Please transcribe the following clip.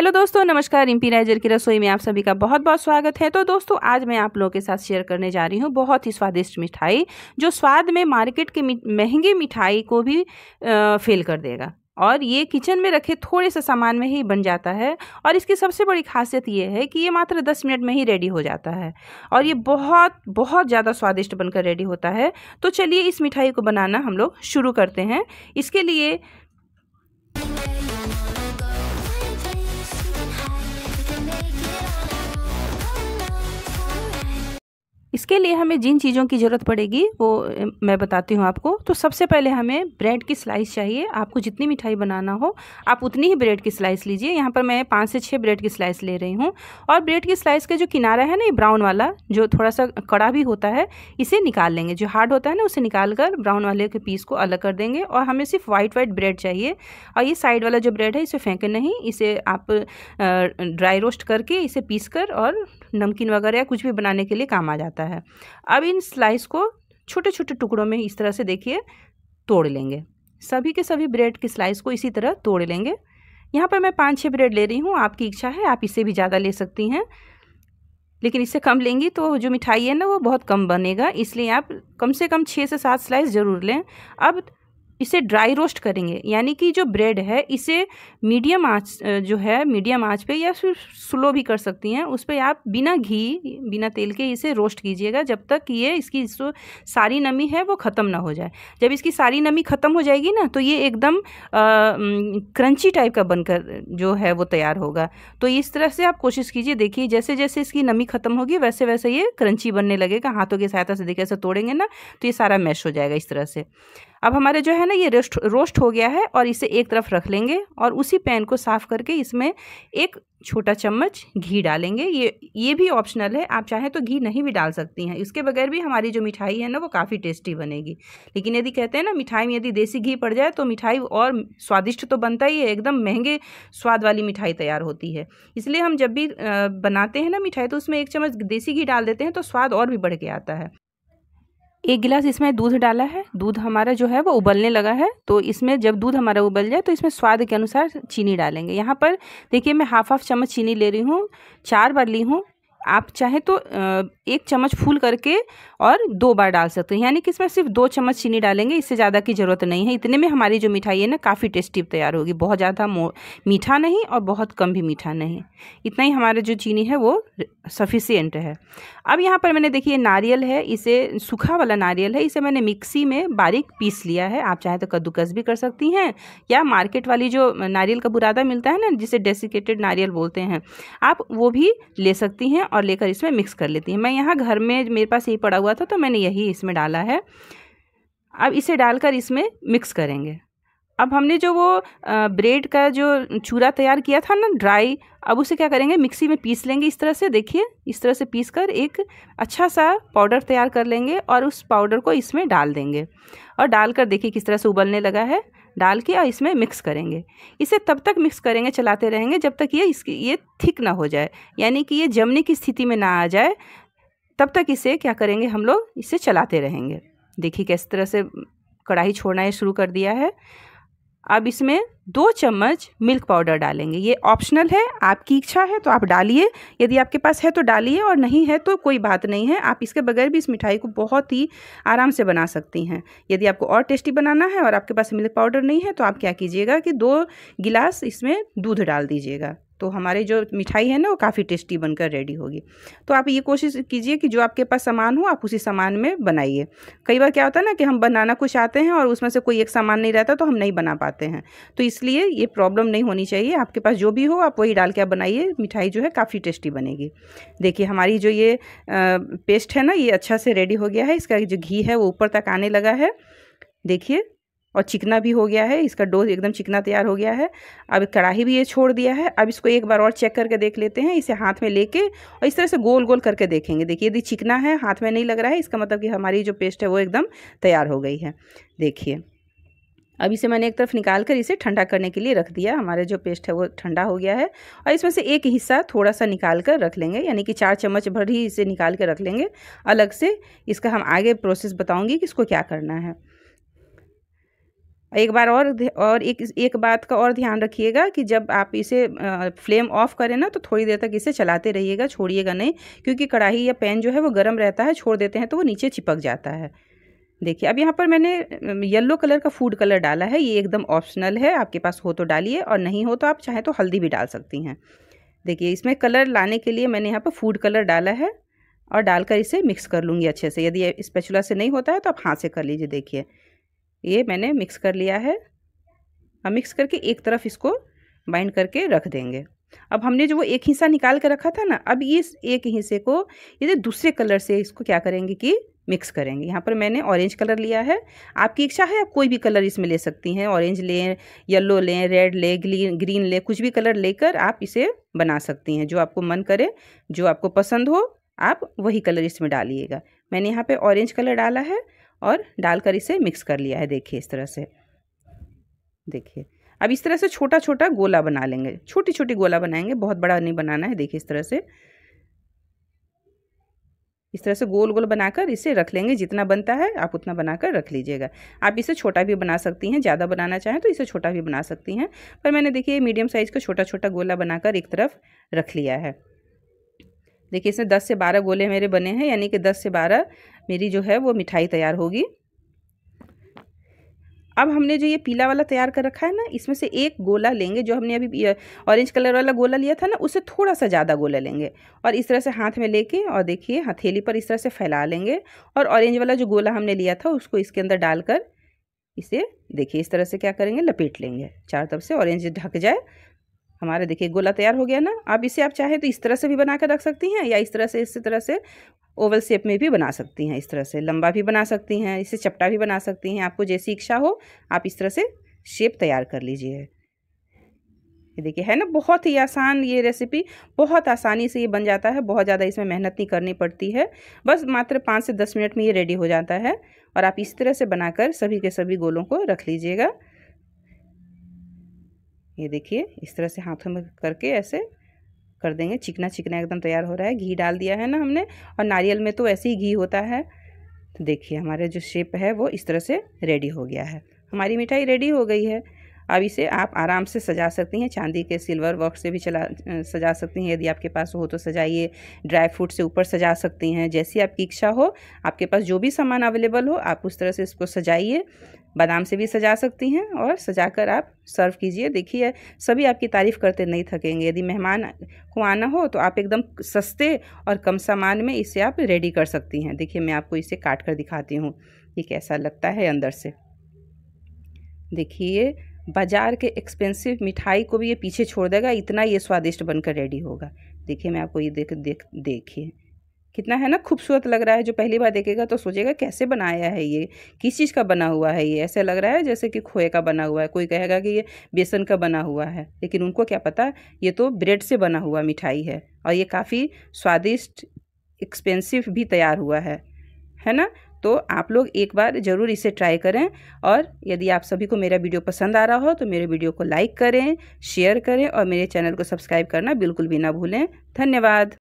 hello दोस्तों नमस्कार इम्पी riser की रसोई में आप सभी का बहुत बहुत स्वागत है तो दोस्तों आज मैं आप लोगों के साथ शेयर करने जा रही हूँ बहुत ही स्वादिष्ट मिठाई जो स्वाद में मार्केट के महंगी मिठाई को भी आ, फेल कर देगा और ये किचन में रखे थोड़े से सामान में ही बन जाता है और इसकी सबसे बड़ी खासियत ये है कि ये मात्र दस मिनट में ही रेडी हो जाता है और ये बहुत बहुत ज़्यादा स्वादिष्ट बनकर रेडी होता है तो चलिए इस मिठाई को बनाना हम लोग शुरू करते हैं इसके लिए इसके लिए हमें जिन चीज़ों की ज़रूरत पड़ेगी वो मैं बताती हूँ आपको तो सबसे पहले हमें ब्रेड की स्लाइस चाहिए आपको जितनी मिठाई बनाना हो आप उतनी ही ब्रेड की स्लाइस लीजिए यहाँ पर मैं पाँच से छः ब्रेड की स्लाइस ले रही हूँ और ब्रेड की स्लाइस का जो किनारा है ना ये ब्राउन वाला जो थोड़ा सा कड़ा भी होता है इसे निकाल लेंगे जो हार्ड होता है ना उसे निकाल कर ब्राउन वाले के पीस को अलग कर देंगे और हमें सिर्फ वाइट वाइट ब्रेड चाहिए और ये साइड वाला जो ब्रेड है इसे फेंके नहीं इसे आप ड्राई रोस्ट करके इसे पीस कर और नमकीन वगैरह कुछ भी बनाने के लिए काम आ जाता है जाता है अब इन स्लाइस को छोटे छोटे टुकड़ों में इस तरह से देखिए तोड़ लेंगे सभी के सभी ब्रेड की स्लाइस को इसी तरह तोड़ लेंगे यहाँ पर मैं पाँच छः ब्रेड ले रही हूँ आपकी इच्छा है आप इसे भी ज़्यादा ले सकती हैं लेकिन इससे कम लेंगी तो जो मिठाई है ना वो बहुत कम बनेगा इसलिए आप कम से कम छः से सात स्लाइस ज़रूर लें अब इसे ड्राई रोस्ट करेंगे यानी कि जो ब्रेड है इसे मीडियम आँच जो है मीडियम आँच पे या फिर स्लो भी कर सकती हैं उस पर आप बिना घी बिना तेल के इसे रोस्ट कीजिएगा जब तक ये इसकी जो सारी नमी है वो ख़त्म ना हो जाए जब इसकी सारी नमी ख़त्म हो जाएगी ना तो ये एकदम क्रंची टाइप का बनकर जो है वो तैयार होगा तो इस तरह से आप कोशिश कीजिए देखिए जैसे जैसे इसकी नमी ख़त्म होगी वैसे वैसे ये क्रंची बनने लगेगा हाथों की सहायता से देखिए ऐसे तोड़ेंगे ना तो ये सारा मैश हो जाएगा इस तरह से अब हमारे जो है ना ये रोस्ट रोस्ट हो गया है और इसे एक तरफ रख लेंगे और उसी पैन को साफ़ करके इसमें एक छोटा चम्मच घी डालेंगे ये ये भी ऑप्शनल है आप चाहें तो घी नहीं भी डाल सकती हैं इसके बगैर भी हमारी जो मिठाई है ना वो काफ़ी टेस्टी बनेगी लेकिन यदि कहते हैं ना मिठाई में यदि देसी घी पड़ जाए तो मिठाई और स्वादिष्ट तो बनता ही है एकदम महंगे स्वाद वाली मिठाई तैयार होती है इसलिए हम जब भी बनाते हैं ना मिठाई तो उसमें एक चम्मच देसी घी डाल देते हैं तो स्वाद और भी बढ़ के आता है एक गिलास इसमें दूध डाला है दूध हमारा जो है वो उबलने लगा है तो इसमें जब दूध हमारा उबल जाए तो इसमें स्वाद के अनुसार चीनी डालेंगे यहाँ पर देखिए मैं हाफ हाफ चम्मच चीनी ले रही हूँ चार बार ली हूँ आप चाहे तो एक चम्मच फूल करके और दो बार डाल सकते हैं यानी कि इसमें सिर्फ दो चम्मच चीनी डालेंगे इससे ज़्यादा की ज़रूरत नहीं है इतने में हमारी जो मिठाई है ना काफ़ी टेस्टी तैयार होगी बहुत ज़्यादा मीठा नहीं और बहुत कम भी मीठा नहीं इतना ही हमारा जो चीनी है वो सफिशियंट है अब यहाँ पर मैंने देखिए नारियल है इसे सूखा वाला नारियल है इसे मैंने मिक्सी में बारीक पीस लिया है आप चाहे तो कद्दूकस भी कर सकती हैं या मार्केट वाली जो नारियल का बुरादा मिलता है ना जिसे डेसिकेटेड नारियल बोलते हैं आप वो भी ले सकती हैं और लेकर इसमें मिक्स कर लेती हैं मैं यहाँ घर में मेरे पास यही पड़ा हुआ था तो मैंने यही इसमें डाला है अब इसे डालकर इसमें मिक्स करेंगे अब हमने जो वो ब्रेड का जो चूरा तैयार किया था ना ड्राई अब उसे क्या करेंगे मिक्सी में पीस लेंगे इस तरह से देखिए इस तरह से पीस कर एक अच्छा सा पाउडर तैयार कर लेंगे और उस पाउडर को इसमें डाल देंगे और डाल कर देखिए किस तरह से उबलने लगा है डाल के और इसमें मिक्स करेंगे इसे तब तक मिक्स करेंगे चलाते रहेंगे जब तक ये इसकी ये थिक ना हो जाए यानी कि ये जमने की स्थिति में ना आ जाए तब तक इसे क्या करेंगे हम लोग इसे चलाते रहेंगे देखिए किस तरह से कढ़ाई छोड़ना शुरू कर दिया है अब इसमें दो चम्मच मिल्क पाउडर डालेंगे ये ऑप्शनल है आपकी इच्छा है तो आप डालिए यदि आपके पास है तो डालिए और नहीं है तो कोई बात नहीं है आप इसके बगैर भी इस मिठाई को बहुत ही आराम से बना सकती हैं यदि आपको और टेस्टी बनाना है और आपके पास मिल्क पाउडर नहीं है तो आप क्या कीजिएगा कि दो गिलास इसमें दूध डाल दीजिएगा तो हमारी जो मिठाई है ना वो काफ़ी टेस्टी बनकर रेडी होगी तो आप ये कोशिश कीजिए कि जो आपके पास सामान हो आप उसी सामान में बनाइए कई बार क्या होता है ना कि हम बनाना कुछ आते हैं और उसमें से कोई एक सामान नहीं रहता तो हम नहीं बना पाते हैं तो इसलिए ये प्रॉब्लम नहीं होनी चाहिए आपके पास जो भी हो आप वही डाल के आप बनाइए मिठाई जो है काफ़ी टेस्टी बनेगी देखिए हमारी जो ये पेस्ट है ना ये अच्छा से रेडी हो गया है इसका जो घी है वो ऊपर तक आने लगा है देखिए और चिकना भी हो गया है इसका डो एकदम चिकना तैयार हो गया है अब कढ़ाई भी ये छोड़ दिया है अब इसको एक बार और चेक करके देख लेते हैं इसे हाथ में लेके और इस तरह से गोल गोल करके देखेंगे देखिए यदि चिकना है हाथ में नहीं लग रहा है इसका मतलब कि हमारी जो पेस्ट है वो एकदम तैयार हो गई है देखिए अब इसे मैंने एक तरफ निकाल कर इसे ठंडा करने के लिए रख दिया हमारे जो पेस्ट है वो ठंडा हो गया है और इसमें से एक हिस्सा थोड़ा सा निकाल कर रख लेंगे यानी कि चार चम्मच भर ही इसे निकाल कर रख लेंगे अलग से इसका हम आगे प्रोसेस बताऊँगी कि इसको क्या करना है एक बार और और एक एक बात का और ध्यान रखिएगा कि जब आप इसे फ्लेम ऑफ करें ना तो थोड़ी देर तक इसे चलाते रहिएगा छोड़िएगा नहीं क्योंकि कढ़ाई या पैन जो है वो गर्म रहता है छोड़ देते हैं तो वो नीचे चिपक जाता है देखिए अब यहाँ पर मैंने येलो कलर का फूड कलर डाला है ये एकदम ऑप्शनल है आपके पास हो तो डालिए और नहीं हो तो आप चाहें तो हल्दी भी डाल सकती हैं देखिए इसमें कलर लाने के लिए मैंने यहाँ पर फूड कलर डाला है और डालकर इसे मिक्स कर लूँगी अच्छे से यदि स्पेचुला से नहीं होता है तो आप हाथ से कर लीजिए देखिए ये मैंने मिक्स कर लिया है अब मिक्स करके एक तरफ इसको बाइंड करके रख देंगे अब हमने जो वो एक हिस्सा निकाल कर रखा था ना अब इस एक हिस्से को ये दूसरे कलर से इसको क्या करेंगे कि मिक्स करेंगे यहाँ पर मैंने ऑरेंज कलर लिया है आपकी इच्छा है आप कोई भी कलर इसमें ले सकती हैं ऑरेंज लें येलो लें रेड लें ग्रीन ग्रीन लें कुछ भी कलर लेकर आप इसे बना सकती हैं जो आपको मन करे जो आपको पसंद हो आप वही कलर इसमें डालिएगा मैंने यहाँ पे ऑरेंज कलर डाला है और डालकर इसे मिक्स कर लिया है देखिए इस तरह से देखिए अब इस तरह से छोटा छोटा गोला बना लेंगे छोटी छोटी गोला बनाएंगे बहुत बड़ा नहीं बनाना है देखिए इस तरह से इस तरह से गोल गोल बनाकर इसे रख लेंगे जितना बनता है आप उतना बनाकर रख लीजिएगा आप इसे छोटा भी बना सकती हैं ज़्यादा बनाना चाहें तो इसे छोटा भी बना सकती हैं पर मैंने देखिए मीडियम साइज़ का छोटा छोटा गोला बनाकर एक तरफ रख लिया है देखिए इसमें दस से बारह गोले मेरे बने हैं यानी कि दस से बारह मेरी जो है वो मिठाई तैयार होगी अब हमने जो ये पीला वाला तैयार कर रखा है ना इसमें से एक गोला लेंगे जो हमने अभी ऑरेंज कलर वाला गोला लिया था ना उससे थोड़ा सा ज़्यादा गोला लेंगे और इस तरह से हाथ में लेके और देखिए हथेली पर इस तरह से फैला लेंगे और ऑरेंज वाला जो गोला हमने लिया था उसको इसके अंदर डालकर इसे देखिए इस तरह से क्या करेंगे लपेट लेंगे चार तरफ से ऑरेंज ढक जाए हमारा देखिए गोला तैयार हो गया ना आप इसे आप चाहे तो इस तरह से भी बना कर रख सकती हैं या इस तरह से इस तरह से ओवल शेप में भी बना सकती हैं इस तरह से लंबा भी बना सकती हैं इसे चपटा भी बना सकती हैं आपको जैसी इच्छा हो आप इस तरह से शेप तैयार कर लीजिए ये देखिए है ना बहुत ही आसान ये रेसिपी बहुत आसानी से ये बन जाता है बहुत ज़्यादा इसमें मेहनत नहीं करनी पड़ती है बस मात्र पाँच से दस मिनट में ये रेडी हो जाता है और आप इस तरह से बनाकर सभी के सभी गोलों को रख लीजिएगा ये देखिए इस तरह से हाथों में करके ऐसे कर देंगे चिकना चिकना एकदम तैयार हो रहा है घी डाल दिया है ना हमने और नारियल में तो ऐसे ही घी होता है तो देखिए हमारे जो शेप है वो इस तरह से रेडी हो गया है हमारी मिठाई रेडी हो गई है अब इसे आप आराम से सजा सकती हैं चांदी के सिल्वर वर्क से भी चला सजा सकती हैं यदि आपके पास हो तो सजाइए ड्राई फ्रूट से ऊपर सजा सकती हैं जैसी आपकी इच्छा हो आपके पास जो भी सामान अवेलेबल हो आप उस तरह से इसको सजाइए बादाम से भी सजा सकती हैं और सजाकर आप सर्व कीजिए देखिए सभी आपकी तारीफ़ करते नहीं थकेंगे यदि मेहमान को आना हो तो आप एकदम सस्ते और कम सामान में इसे आप रेडी कर सकती हैं देखिए मैं आपको इसे काट कर दिखाती हूँ ये कैसा लगता है अंदर से देखिए बाज़ार के एक्सपेंसिव मिठाई को भी ये पीछे छोड़ देगा इतना ये स्वादिष्ट बनकर रेडी होगा देखिए मैं आपको ये देख देख देखिए कितना है ना खूबसूरत लग रहा है जो पहली बार देखेगा तो सोचेगा कैसे बनाया है ये किस चीज़ का बना हुआ है ये ऐसा लग रहा है जैसे कि खोए का बना हुआ है कोई कहेगा कि ये बेसन का बना हुआ है लेकिन उनको क्या पता ये तो ब्रेड से बना हुआ मिठाई है और ये काफ़ी स्वादिष्ट एक्सपेंसिव भी तैयार हुआ है है ना तो आप लोग एक बार ज़रूर इसे ट्राई करें और यदि आप सभी को मेरा वीडियो पसंद आ रहा हो तो मेरे वीडियो को लाइक करें शेयर करें और मेरे चैनल को सब्सक्राइब करना बिल्कुल भी ना भूलें धन्यवाद